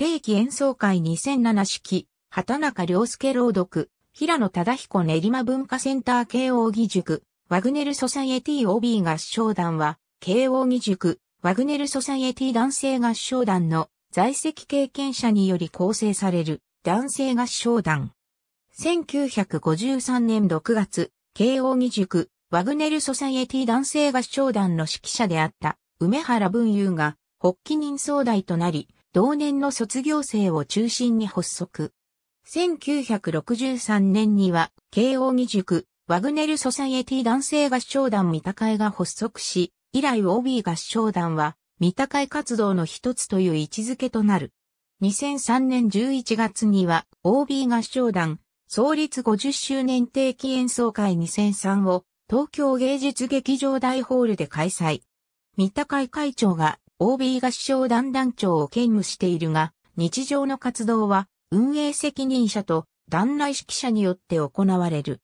定期演奏会2007式、畑中良介朗読、平野忠彦練馬文化センター慶応義塾、ワグネルソサイエティ OB 合唱団は、慶応義塾、ワグネルソサイエティ男性合唱団の在籍経験者により構成される男性合唱団。1953年6月、慶応義塾、ワグネルソサイエティ男性合唱団の指揮者であった梅原文雄が発起人総代となり、同年の卒業生を中心に発足。1963年には、慶応義塾、ワグネルソサイエティ男性合唱団三鷹会が発足し、以来 OB 合唱団は、三鷹会活動の一つという位置づけとなる。2003年11月には、OB 合唱団、創立50周年定期演奏会2003を、東京芸術劇場大ホールで開催。三鷹会会長が OB 合唱団団長を兼務しているが、日常の活動は運営責任者と団内指揮者によって行われる。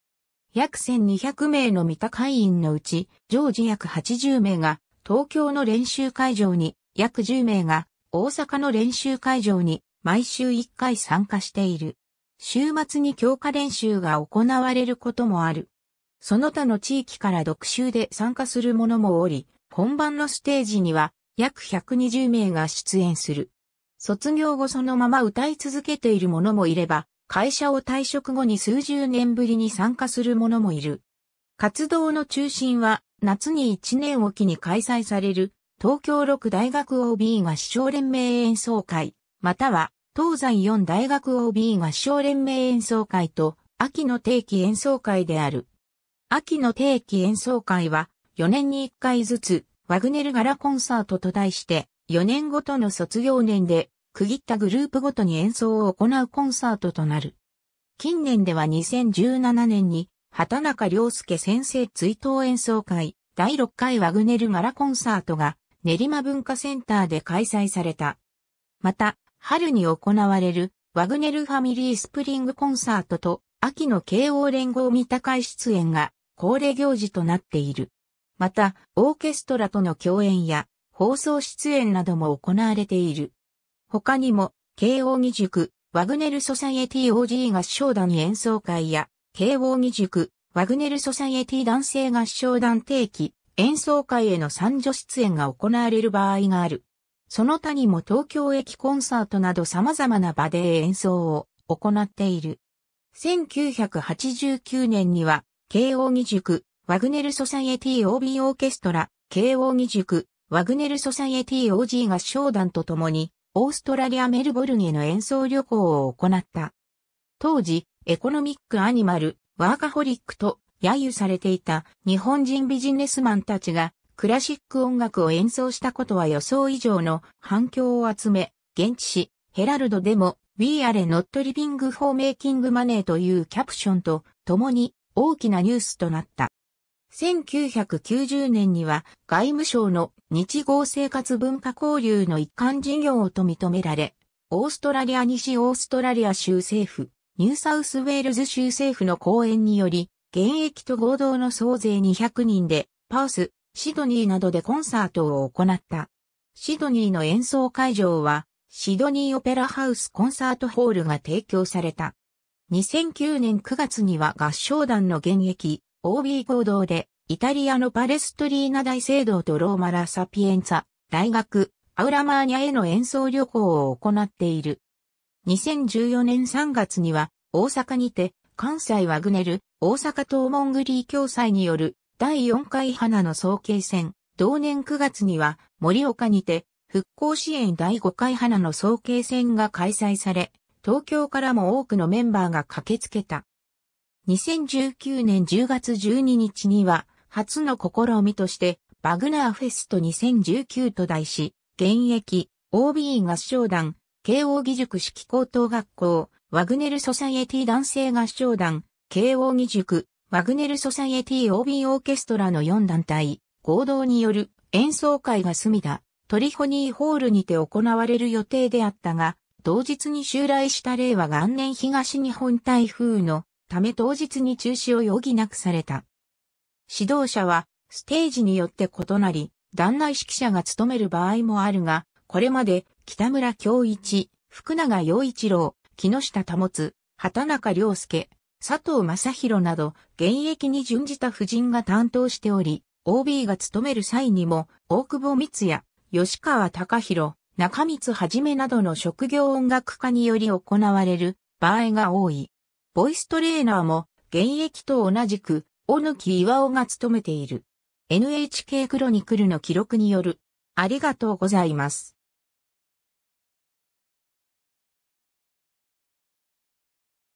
約1200名の三田会員のうち、常時約80名が東京の練習会場に、約10名が大阪の練習会場に毎週1回参加している。週末に強化練習が行われることもある。その他の地域から独習で参加する者もおり、本番のステージには約120名が出演する。卒業後そのまま歌い続けている者もいれば、会社を退職後に数十年ぶりに参加する者もいる。活動の中心は、夏に1年おきに開催される、東京6大学 OB が師匠連盟演奏会、または、東西4大学 OB が師匠連盟演奏会と、秋の定期演奏会である。秋の定期演奏会は、4年に1回ずつ、ワグネル柄コンサートと題して、4年ごとの卒業年で、区切ったグループごとに演奏を行うコンサートとなる。近年では2017年に、畑中良介先生追悼演奏会、第6回ワグネル柄コンサートが、練馬文化センターで開催された。また、春に行われる、ワグネルファミリースプリングコンサートと、秋の慶応連合三鷹会出演が、恒例行事となっている。また、オーケストラとの共演や放送出演なども行われている。他にも、慶応義塾、ワグネルソサイエティ OG 合唱団演奏会や、慶応義塾、ワグネルソサイエティ男性合唱団定期、演奏会への参助出演が行われる場合がある。その他にも東京駅コンサートなど様々な場で演奏を行っている。1989年には、慶応義塾、ワグネル・ソサイエティ OB オーケストラ、慶応義塾、ワグネル・ソサイエティ OG 合唱団と共に、オーストラリア・メルボルンへの演奏旅行を行った。当時、エコノミック・アニマル、ワーカホリックと揶揄されていた日本人ビジネスマンたちがクラシック音楽を演奏したことは予想以上の反響を集め、現地紙、ヘラルドでも We are not living for making money というキャプションと共に大きなニュースとなった。1990年には外務省の日豪生活文化交流の一環事業と認められ、オーストラリア西オーストラリア州政府、ニューサウスウェールズ州政府の講演により、現役と合同の総勢200人で、パース、シドニーなどでコンサートを行った。シドニーの演奏会場は、シドニーオペラハウスコンサートホールが提供された。2009年9月には合唱団の現役、OB 行動で、イタリアのパレストリーナ大聖堂とローマラ・サピエンツァ、大学、アウラマーニャへの演奏旅行を行っている。2014年3月には、大阪にて、関西ワグネル、大阪東門グリー共催による、第4回花の総慶戦、同年9月には、盛岡にて、復興支援第5回花の総慶戦が開催され、東京からも多くのメンバーが駆けつけた。2019年10月12日には、初の試みとして、バグナーフェスト2019と題し、現役、OB 合唱団、慶応義塾式高等学校、ワグネルソサイエティ男性合唱団、慶応義塾、ワグネルソサイエティ OB オーケストラの4団体、合同による演奏会がみ田、トリホニーホールにて行われる予定であったが、同日に襲来した令和元年東日本台風のため当日に中止を余儀なくされた。指導者はステージによって異なり、団内指揮者が務める場合もあるが、これまで北村京一、福永陽一郎、木下保、畑中良介、佐藤正宏など現役に準じた夫人が担当しており、OB が務める際にも、大久保光也、吉川隆弘、中光はじめなどの職業音楽家により行われる場合が多い。ボイストレーナーも現役と同じく、小貫岩尾が務めている。NHK クロニクルの記録による。ありがとうございます。